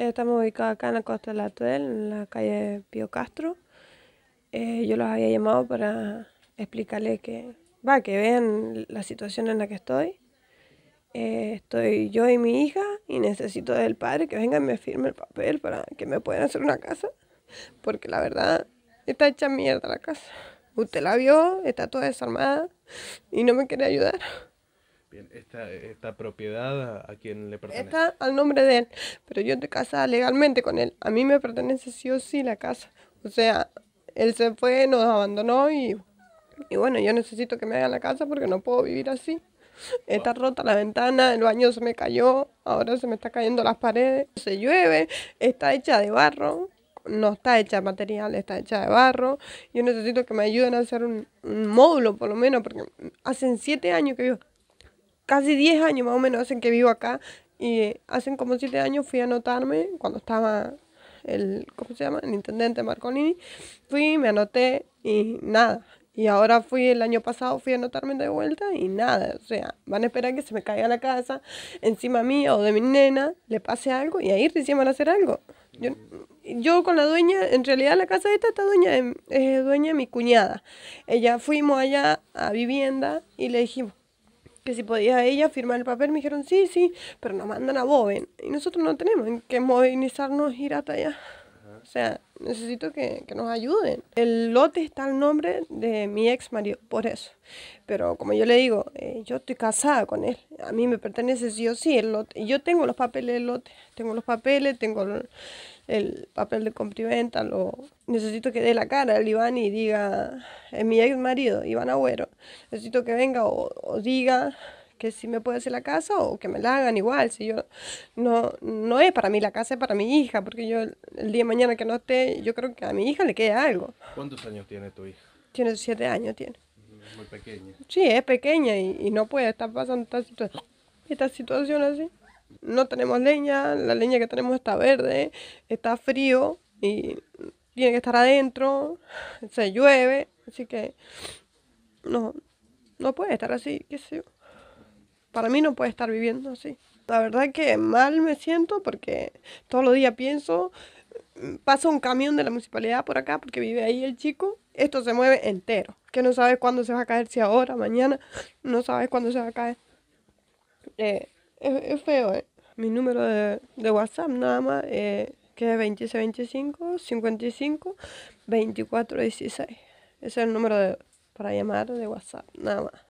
Eh, estamos ubicados acá en la costa de la en la calle Pío Castro. Eh, yo los había llamado para explicarles que, va, que vean la situación en la que estoy. Eh, estoy yo y mi hija y necesito del padre que venga y me firme el papel para que me puedan hacer una casa. Porque la verdad, está hecha mierda la casa. Usted la vio, está toda desarmada y no me quiere ayudar. Bien, esta, propiedad a quién le pertenece. Está al nombre de él, pero yo estoy casada legalmente con él. A mí me pertenece sí o sí la casa. O sea, él se fue, nos abandonó y, bueno, yo necesito que me hagan la casa porque no puedo vivir así. Está rota la ventana, el baño se me cayó, ahora se me está cayendo las paredes, se llueve, está hecha de barro, no está hecha de material, está hecha de barro. Yo necesito que me ayuden a hacer un, un módulo por lo menos, porque hacen siete años que vivo casi 10 años más o menos hacen que vivo acá. Y eh, hacen como 7 años fui a anotarme cuando estaba el, ¿cómo se llama? El intendente Marcolini. Fui, me anoté y nada. Y ahora fui el año pasado, fui a anotarme de vuelta y nada. O sea, van a esperar que se me caiga la casa encima mía o de mi nena, le pase algo y ahí recién van a hacer algo. Yo, con la dueña, en realidad la casa esta está dueña es dueña de mi cuñada. Ella fuimos allá a vivienda y le dijimos, que si podía ella firmar el papel, me dijeron sí, sí, pero nos mandan a Boven. Y nosotros no tenemos que movilizarnos, ir hasta allá. O sea, necesito que, nos ayuden. El lote está al nombre de mi ex marido, por eso. Pero como yo le digo, eh, yo estoy casada con él. A mí me pertenece sí o sí el lote. Yo tengo los papeles del lote. Tengo los papeles, tengo el papel de compra lo necesito que dé la cara el Iván y diga, es mi ex marido, Iván Agüero, necesito que venga o, diga que si me puede hacer la casa o que me la hagan igual, si yo, no, no es para mí la casa, es para mi hija, porque yo el día de mañana que no esté, yo creo que a mi hija le queda algo. ¿Cuántos años tiene tu hija? Tiene siete años, tiene. Muy pequeña. Sí, es pequeña y, no puede estar pasando esta situación así no tenemos leña, la leña que tenemos está verde, está frío y tiene que estar adentro, se llueve, así que no, no puede estar así, qué sé yo. Para mí no puede estar viviendo así. La verdad que mal me siento porque todos los días pienso, pasa un camión de la municipalidad por acá porque vive ahí el chico, esto se mueve entero, que no sabes cuándo se va a caer, si ahora, mañana, no sabes cuándo se va a caer. Eh, es, feo, ¿eh? mi número de, WhatsApp nada más, eh, que es 2625 55 2416. Ese es el número para llamar de WhatsApp, nada más.